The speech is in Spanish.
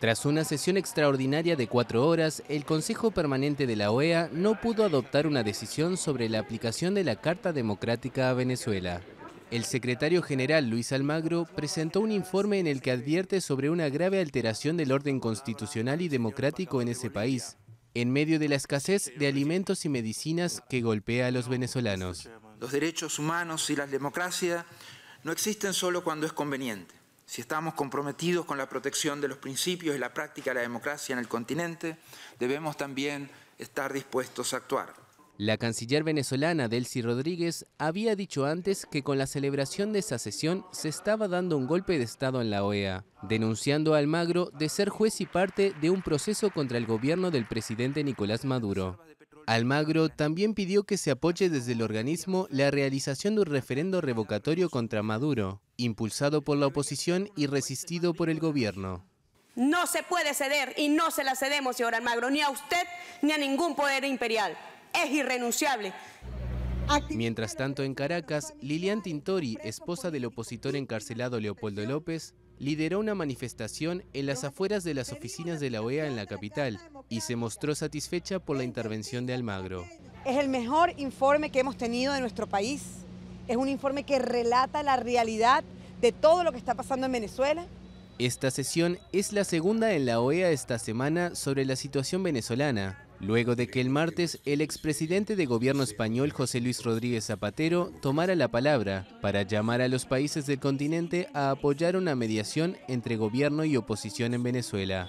Tras una sesión extraordinaria de cuatro horas, el Consejo Permanente de la OEA no pudo adoptar una decisión sobre la aplicación de la Carta Democrática a Venezuela. El secretario general Luis Almagro presentó un informe en el que advierte sobre una grave alteración del orden constitucional y democrático en ese país, en medio de la escasez de alimentos y medicinas que golpea a los venezolanos. Los derechos humanos y la democracia no existen solo cuando es conveniente si estamos comprometidos con la protección de los principios y la práctica de la democracia en el continente, debemos también estar dispuestos a actuar. La canciller venezolana Delcy Rodríguez había dicho antes que con la celebración de esa sesión se estaba dando un golpe de Estado en la OEA, denunciando a Almagro de ser juez y parte de un proceso contra el gobierno del presidente Nicolás Maduro. Almagro también pidió que se apoye desde el organismo la realización de un referendo revocatorio contra Maduro, impulsado por la oposición y resistido por el gobierno. No se puede ceder y no se la cedemos, señor Almagro, ni a usted ni a ningún poder imperial. Es irrenunciable. Mientras tanto, en Caracas, Lilian Tintori, esposa del opositor encarcelado Leopoldo López, lideró una manifestación en las afueras de las oficinas de la OEA en la capital y se mostró satisfecha por la intervención de Almagro. Es el mejor informe que hemos tenido de nuestro país. Es un informe que relata la realidad de todo lo que está pasando en Venezuela. Esta sesión es la segunda en la OEA esta semana sobre la situación venezolana luego de que el martes el expresidente de gobierno español José Luis Rodríguez Zapatero tomara la palabra para llamar a los países del continente a apoyar una mediación entre gobierno y oposición en Venezuela.